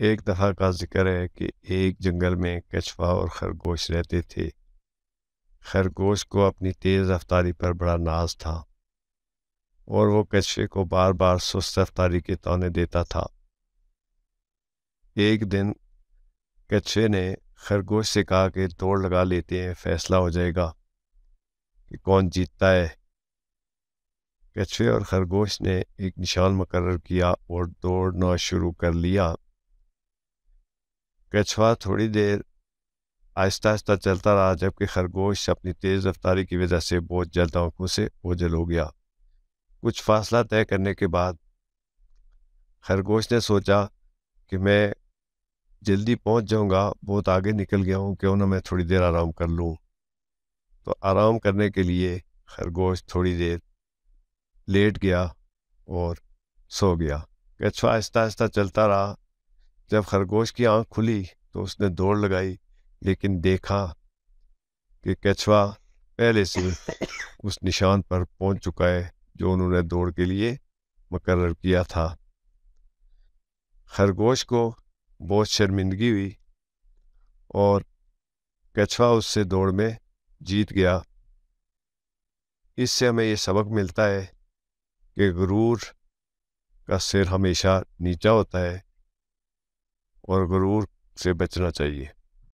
एक दफ़ा का जिक्र है कि एक जंगल में कछवा और खरगोश रहते थे खरगोश को अपनी तेज़ रफ्तारी पर बड़ा नाज था और वो कछुए को बार बार सुस्त रफ्तारी के तोने देता था एक दिन कछुए ने खरगोश से कहा कि दौड़ लगा लेते हैं फैसला हो जाएगा कि कौन जीतता है कछुए और खरगोश ने एक निशान मुकर किया और दौड़ना शुरू कर लिया कछुआ अच्छा, थोड़ी देर आहिस्ता आहिस्ता चलता रहा जबकि खरगोश अपनी तेज़ रफ्तारी की वजह से बहुत जल्द आंखों से ओझल हो गया कुछ फासला तय करने के बाद खरगोश ने सोचा कि मैं जल्दी पहुंच जाऊंगा बहुत आगे निकल गया हूं क्यों ना मैं थोड़ी देर आराम कर लूं तो आराम करने के लिए खरगोश थोड़ी देर लेट गया और सो गया कछुआ अच्छा, आहिस्ता आहिस्ता चलता रहा जब खरगोश की आंख खुली तो उसने दौड़ लगाई लेकिन देखा कि कछुआ पहले से उस निशान पर पहुंच चुका है जो उन्होंने दौड़ के लिए मुकर किया था खरगोश को बहुत शर्मिंदगी हुई और कछुआ उससे दौड़ में जीत गया इससे हमें ये सबक मिलता है कि गुरूर का सिर हमेशा नीचा होता है और गुरूर से बचना चाहिए